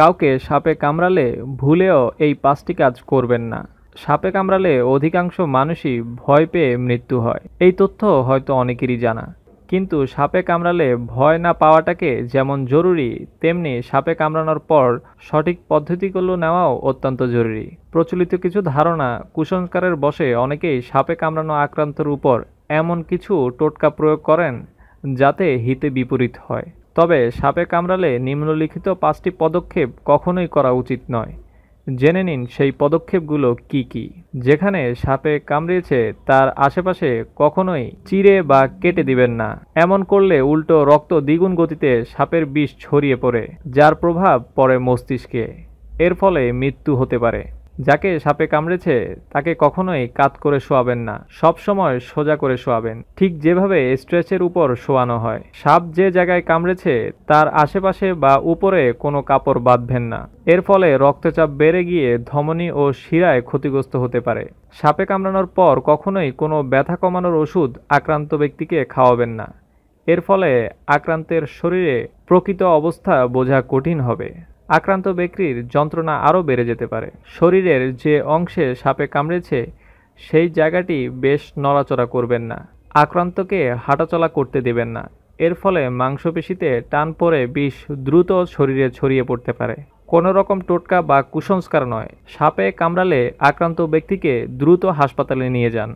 কাউকে সাপে কামড়ালে ভুলেও এই পাঁচটি কাজ করবেন না সাপে কামড়ালে অধিকাংশ মানুষই ভয় পেয়ে মৃত্যু হয় এই তথ্য হয়তো অনেকেরই জানা কিন্তু সাপে কামড়ালে ভয় না পাওয়াটাকে যেমন জরুরি তেমনি সাপে কামড়ানোর পর সঠিক পদ্ধতিগুলো নেওয়াও অত্যন্ত জরুরি প্রচলিত কিছু ধারণা কুসংস্কারের বসে অনেকেই সাপে কামড়ানো আক্রান্তর উপর এমন কিছু টোটকা প্রয়োগ করেন যাতে হিতে বিপরীত হয় তবে সাপে কামড়ালে নিম্নলিখিত পাঁচটি পদক্ষেপ কখনোই করা উচিত নয় জেনে নিন সেই পদক্ষেপগুলো কি কি যেখানে সাপে কামড়িয়েছে তার আশেপাশে কখনোই চিরে বা কেটে দিবেন না এমন করলে উল্টো রক্ত দ্বিগুণ গতিতে সাপের বিষ ছড়িয়ে পড়ে যার প্রভাব পড়ে মস্তিষ্কে এর ফলে মৃত্যু হতে পারে যাকে সাপে কামড়েছে তাকে কখনোই কাত করে শোয়াবেন না সব সময় সোজা করে শোয়াবেন ঠিক যেভাবে স্ট্রেচের উপর শোয়ানো হয় সাপ যে জায়গায় কামড়েছে তার আশেপাশে বা উপরে কোনো কাপড় বাঁধবেন না এর ফলে রক্তচাপ বেড়ে গিয়ে ধমনী ও শিরায় ক্ষতিগ্রস্ত হতে পারে সাপে কামড়ানোর পর কখনোই কোনো ব্যথা কমানোর ওষুধ আক্রান্ত ব্যক্তিকে খাওয়াবেন না এর ফলে আক্রান্তের শরীরে প্রকৃত অবস্থা বোঝা কঠিন হবে আক্রান্ত ব্যক্তির যন্ত্রণা আরও বেড়ে যেতে পারে শরীরের যে অংশে সাপে কামড়েছে সেই জায়গাটি বেশ নড়াচড়া করবেন না আক্রান্তকে হাঁটাচলা করতে দেবেন না এর ফলে মাংসপেশিতে টান পড়ে বিষ দ্রুত শরীরে ছড়িয়ে পড়তে পারে কোনো রকম টোটকা বা কুসংস্কার নয় সাপে কামড়ালে আক্রান্ত ব্যক্তিকে দ্রুত হাসপাতালে নিয়ে যান